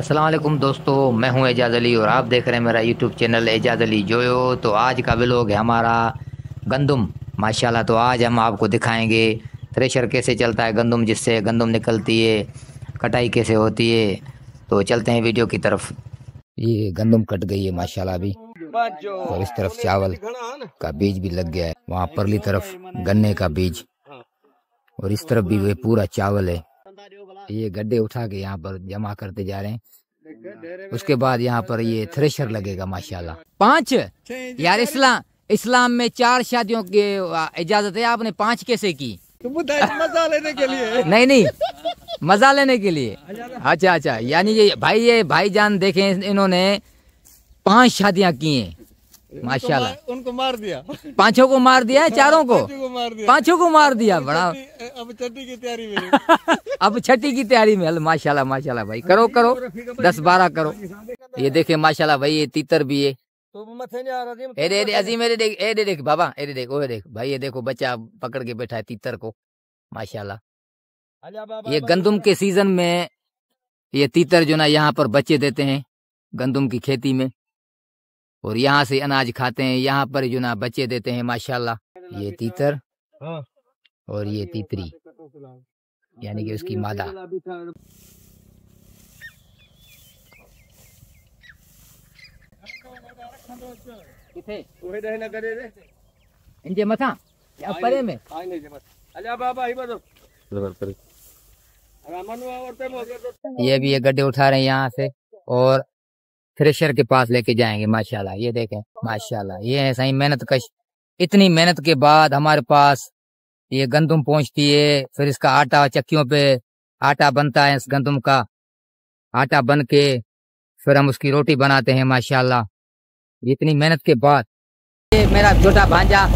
वालेकुम दोस्तों मैं हूं एजाज़ अली और आप देख रहे हैं मेरा यूट्यूब चैनल एजाज़ अली जोयो तो आज का व्लॉग है हमारा गंदम माशाल्लाह तो आज हम आपको दिखाएंगे थ्रेशर कैसे चलता है गंदम जिससे गंदम निकलती है कटाई कैसे होती है तो चलते हैं वीडियो की तरफ ये गंदम कट गई है माशाल्लाह अभी और इस तरफ चावल का बीज भी लग गया है वहाँ परली तरफ गन्ने का बीज और इस तरफ भी वह पूरा चावल है ये गड्ढे उठा के यहाँ पर जमा करते जा रहे हैं उसके बाद यहाँ तो पर ये थ्रेशर लगेगा माशाल्लाह पांच यार इस्लाम इस्लाम में चार शादियों के इजाजत है आपने पांच कैसे की तो मजा लेने के लिए नहीं नहीं मजा लेने के लिए अच्छा अच्छा यानी ये भाई ये भाई जान देखे इन्होंने पांच शादियां की हैं माशाल्लाह उनको मार दिया पांचों को मार दिया चारों को पांचों को मार दिया बड़ा अब छठी की तैयारी में अब छठी की तैयारी में माशाल्लाह माशाल्लाह भाई करो करो दस बारह करो ये देखे माशाल्लाह भाई ये तीतर भी है तो अरे अरे अजीम अरे देख अरे देख बाबा अरे देख ओए देख भाई ये देखो बच्चा पकड़ के बैठा है तीतर को माशाला ये गंदम के सीजन में ये तीतर जो ना यहाँ पर बच्चे देते हैं गंदुम की खेती में और यहाँ से अनाज खाते हैं यहाँ पर जो ना बच्चे देते हैं माशाल्लाह ये तीतर हाँ। और ये तीतरी यानी कि उसकी मादा इनके मथा या परे में ये भी ये गड्ढे उठा रहे हैं यहाँ से और थ्रेशर के पास लेके जाएंगे माशाल्लाह ये देखें माशाल्लाह ये है सही मेहनत कश इतनी मेहनत के बाद हमारे पास ये गंदम पहुंचती है फिर इसका आटा चक्कियों पे आटा बनता है इस गंदम का आटा बन के फिर हम उसकी रोटी बनाते हैं माशाल्लाह इतनी मेहनत के बाद ये मेरा छोटा भांजा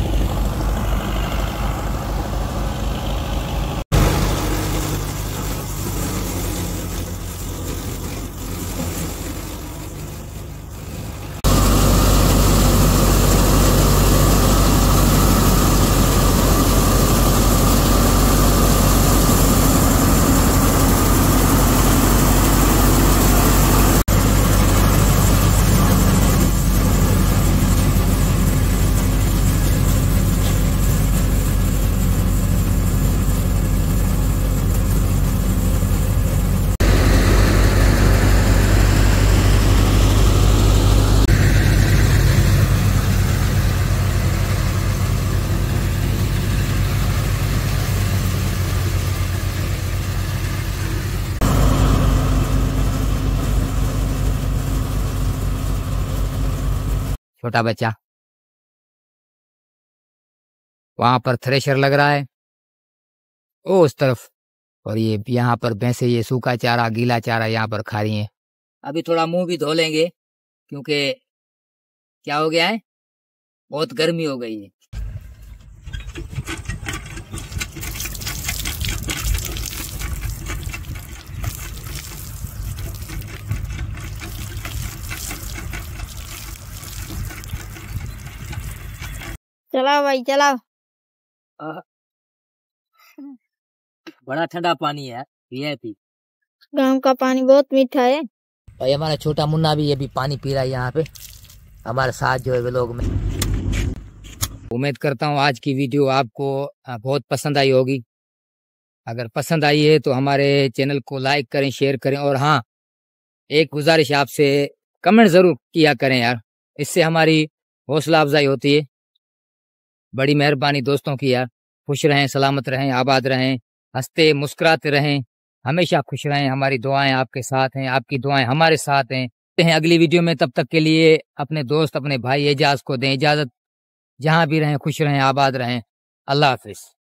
छोटा बच्चा वहां पर थ्रेशर लग रहा है ओ उस तरफ और ये यहाँ पर भैंसे ये सूखा चारा गीला चारा यहाँ पर खा रही हैं अभी थोड़ा मुंह भी धो लेंगे क्योंकि क्या हो गया है बहुत गर्मी हो गई है चलाओ भाई चलाओ हम्म। बड़ा ठंडा पानी है गांव का पानी बहुत मीठा है भाई हमारा छोटा मुन्ना भी ये भी पानी पी रहा है यहाँ पे हमारे साथ जो है वे लोग में उम्मीद करता हूँ आज की वीडियो आपको बहुत पसंद आई होगी अगर पसंद आई है तो हमारे चैनल को लाइक करें शेयर करें और हाँ एक गुजारिश आपसे कमेंट ज़रूर किया करें यार इससे हमारी हौसला अफजाई होती है बड़ी मेहरबानी दोस्तों की यार खुश रहें सलामत रहें आबाद रहें हंसते मुस्कुराते रहें हमेशा खुश रहें हमारी दुआएं आपके साथ हैं आपकी दुआएं हमारे साथ हैं हैं अगली वीडियो में तब तक के लिए अपने दोस्त अपने भाई एजाज को दें इजाज़त जहाँ भी रहें खुश रहें आबाद रहें अल्लाह हाफिज़